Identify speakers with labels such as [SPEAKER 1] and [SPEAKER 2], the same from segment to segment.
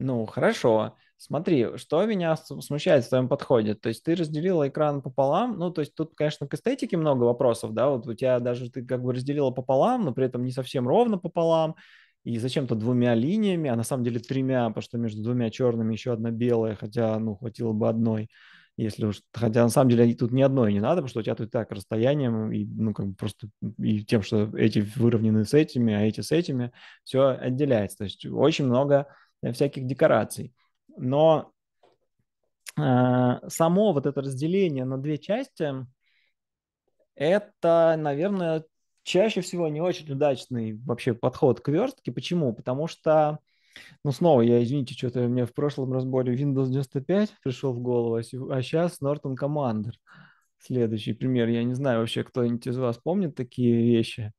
[SPEAKER 1] Ну, хорошо. Смотри, что меня смущает в твоем подходе? То есть ты разделила экран пополам, ну, то есть тут, конечно, к эстетике много вопросов, да, вот у тебя даже ты как бы разделила пополам, но при этом не совсем ровно пополам, и зачем-то двумя линиями, а на самом деле тремя, потому что между двумя черными еще одна белая, хотя, ну, хватило бы одной, если уж, хотя на самом деле тут ни одной не надо, потому что у тебя тут так расстоянием, и, ну, как бы просто и тем, что эти выровнены с этими, а эти с этими, все отделяется, то есть очень много Э, всяких декораций. Но э, само вот это разделение на две части, это, наверное, чаще всего не очень удачный вообще подход к верстке. Почему? Потому что, ну, снова я, извините, что-то мне в прошлом разборе Windows 95 пришел в голову, а сейчас а Norton Commander. Следующий пример. Я не знаю вообще, кто-нибудь из вас помнит такие вещи.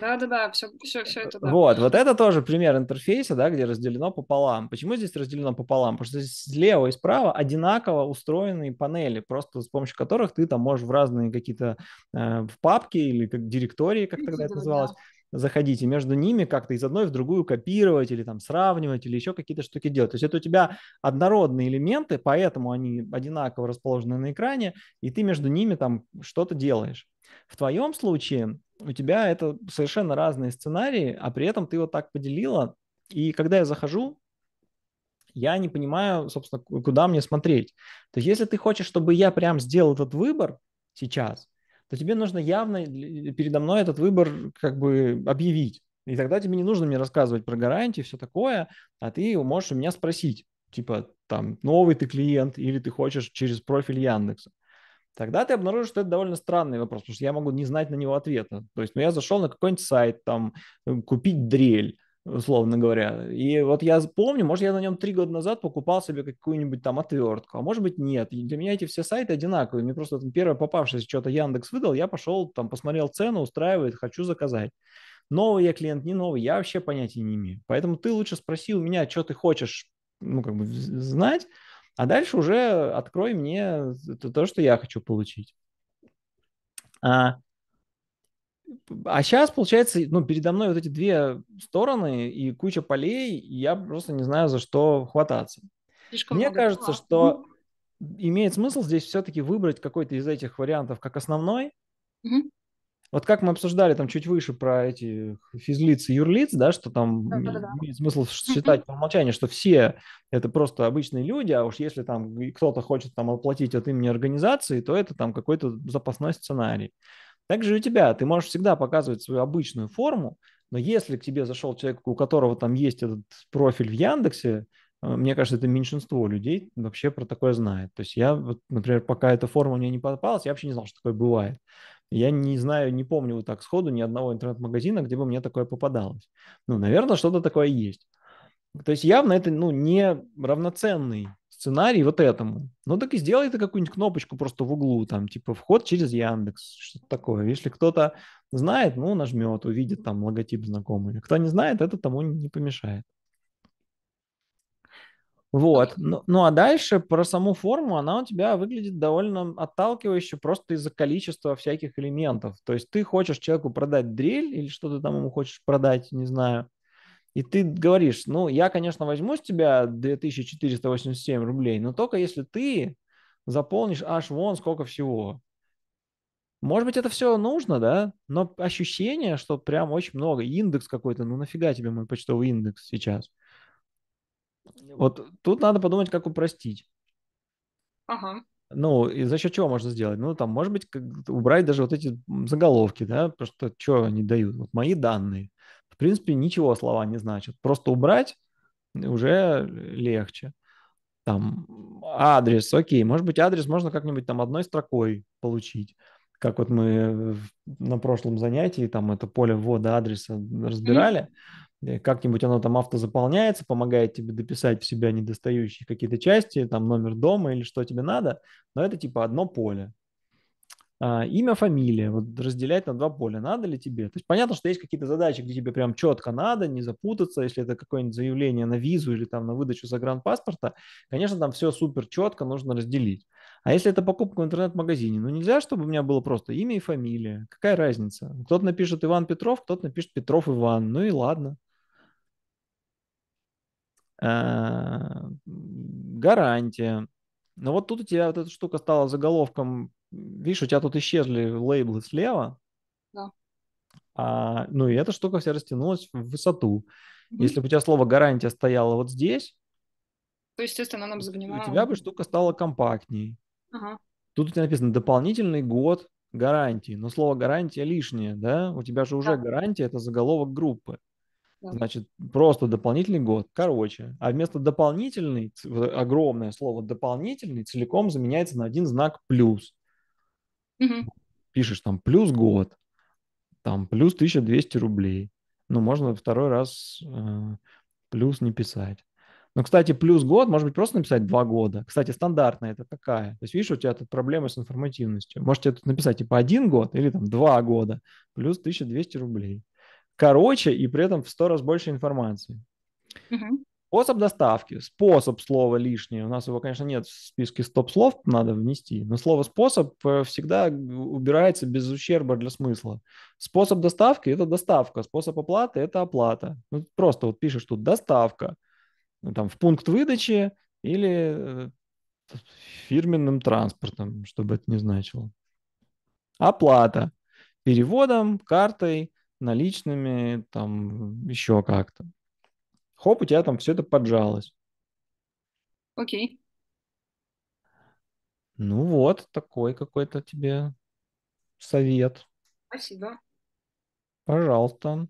[SPEAKER 1] Да-да-да, все, все, все это. Да. Вот, вот это тоже пример интерфейса, да, где разделено пополам. Почему здесь разделено пополам? Потому что здесь слева и справа одинаково устроенные панели, просто с помощью которых ты там можешь в разные какие-то э, в папки или как директории, как тогда это называлось, заходите между ними как-то из одной в другую копировать или там сравнивать или еще какие-то штуки делать. То есть это у тебя однородные элементы, поэтому они одинаково расположены на экране, и ты между ними там что-то делаешь. В твоем случае у тебя это совершенно разные сценарии, а при этом ты вот так поделила. И когда я захожу, я не понимаю, собственно, куда мне смотреть. То есть если ты хочешь, чтобы я прям сделал этот выбор сейчас, то тебе нужно явно передо мной этот выбор как бы объявить. И тогда тебе не нужно мне рассказывать про гарантии, все такое, а ты можешь у меня спросить, типа, там, новый ты клиент или ты хочешь через профиль Яндекса тогда ты обнаружишь, что это довольно странный вопрос, потому что я могу не знать на него ответа. То есть, ну, я зашел на какой-нибудь сайт, там, э, купить дрель, условно говоря. И вот я помню, может, я на нем три года назад покупал себе какую-нибудь там отвертку, а может быть нет. И для меня эти все сайты одинаковые. Мне просто там первое попавшееся что-то Яндекс выдал, я пошел, там, посмотрел цену, устраивает, хочу заказать. Новый я клиент, не новый, я вообще понятия не имею. Поэтому ты лучше спроси у меня, что ты хочешь ну, как бы знать, а дальше уже открой мне то, что я хочу получить. А, а сейчас, получается, ну, передо мной вот эти две стороны и куча полей, и я просто не знаю, за что хвататься. Слишком Мне кажется, дела. что имеет смысл здесь все-таки выбрать какой-то из этих вариантов как основной, угу вот как мы обсуждали там чуть выше про эти физлиц и юрлиц, да, что там да, да, да. имеет смысл считать по умолчанию, что все это просто обычные люди, а уж если там кто-то хочет там оплатить от имени организации, то это там какой-то запасной сценарий. Также и у тебя, ты можешь всегда показывать свою обычную форму, но если к тебе зашел человек, у которого там есть этот профиль в Яндексе, э, мне кажется, это меньшинство людей вообще про такое знает. То есть я, вот, например, пока эта форма мне не попалась, я вообще не знал, что такое бывает. Я не знаю, не помню вот так сходу ни одного интернет-магазина, где бы мне такое попадалось. Ну, наверное, что-то такое есть. То есть явно это ну, не равноценный сценарий вот этому. Ну так и сделай ты какую-нибудь кнопочку просто в углу, там типа вход через Яндекс, что-то такое. Если кто-то знает, ну нажмет, увидит там логотип знакомый. Кто не знает, это тому не помешает. Вот. Ну, ну а дальше про саму форму, она у тебя выглядит довольно отталкивающе просто из-за количества всяких элементов. То есть ты хочешь человеку продать дрель или что то там ему хочешь продать, не знаю. И ты говоришь, ну, я, конечно, возьму с тебя 2487 рублей, но только если ты заполнишь аж вон сколько всего. Может быть, это все нужно, да? Но ощущение, что прям очень много. Индекс какой-то, ну нафига тебе мой почтовый индекс сейчас? Вот тут надо подумать, как упростить. Ага. Ну, и за счет чего можно сделать? Ну, там, может быть, убрать даже вот эти заголовки, да, потому что что они дают? Вот мои данные. В принципе, ничего слова не значат. Просто убрать уже легче. Там адрес, окей, может быть, адрес можно как-нибудь там одной строкой получить. Как вот мы на прошлом занятии там это поле ввода адреса разбирали. Mm-hmm Э, как-нибудь оно там автозаполняется, помогает тебе дописать в себя недостающие какие-то части, там номер дома или что тебе надо, но это типа одно поле. А, имя, фамилия, вот разделять на два поля, надо ли тебе? То есть понятно, что есть какие-то задачи, где тебе прям четко надо, не запутаться, если это какое-нибудь заявление на визу или там на выдачу загранпаспорта, конечно, там все супер четко нужно разделить. А если это покупка в интернет-магазине, ну нельзя, чтобы у меня было просто имя и фамилия, какая разница? Кто-то напишет Иван Петров, кто-то напишет Петров Иван, ну и ладно. А, гарантия. Но вот тут у тебя вот эта штука стала заголовком. Видишь, у тебя тут исчезли лейблы слева. Да. А, ну и эта штука вся растянулась в высоту. Mm-hmm. Если бы у тебя слово гарантия стояло вот здесь, то, естественно, она бы занимала У тебя бы штука стала компактней. Ага. Тут у тебя написано дополнительный год гарантии. Но слово гарантия лишнее, да? У тебя же уже да. гарантия это заголовок группы. Значит, просто дополнительный год. Короче, а вместо дополнительный, огромное слово дополнительный, целиком заменяется на один знак плюс. Угу. Пишешь там плюс год, там плюс 1200 рублей. Ну, можно второй раз э, плюс не писать. Но, ну, кстати, плюс год, может быть, просто написать два года. Кстати, стандартная это какая? То есть, видишь, у тебя тут проблема с информативностью. Можете тут написать типа один год или там два года плюс 1200 рублей короче и при этом в сто раз больше информации. Угу. Способ доставки, способ слова лишнее. У нас его, конечно, нет в списке стоп-слов, надо внести. Но слово «способ» э, всегда убирается без ущерба для смысла. Способ доставки – это доставка, способ оплаты – это оплата. Ну, просто вот пишешь тут «доставка», ну, там, в пункт выдачи или э, фирменным транспортом, чтобы это не значило. Оплата переводом, картой, наличными, там еще как-то. Хоп, у тебя там все это поджалось. Окей. Ну вот, такой какой-то тебе совет. Спасибо. Пожалуйста.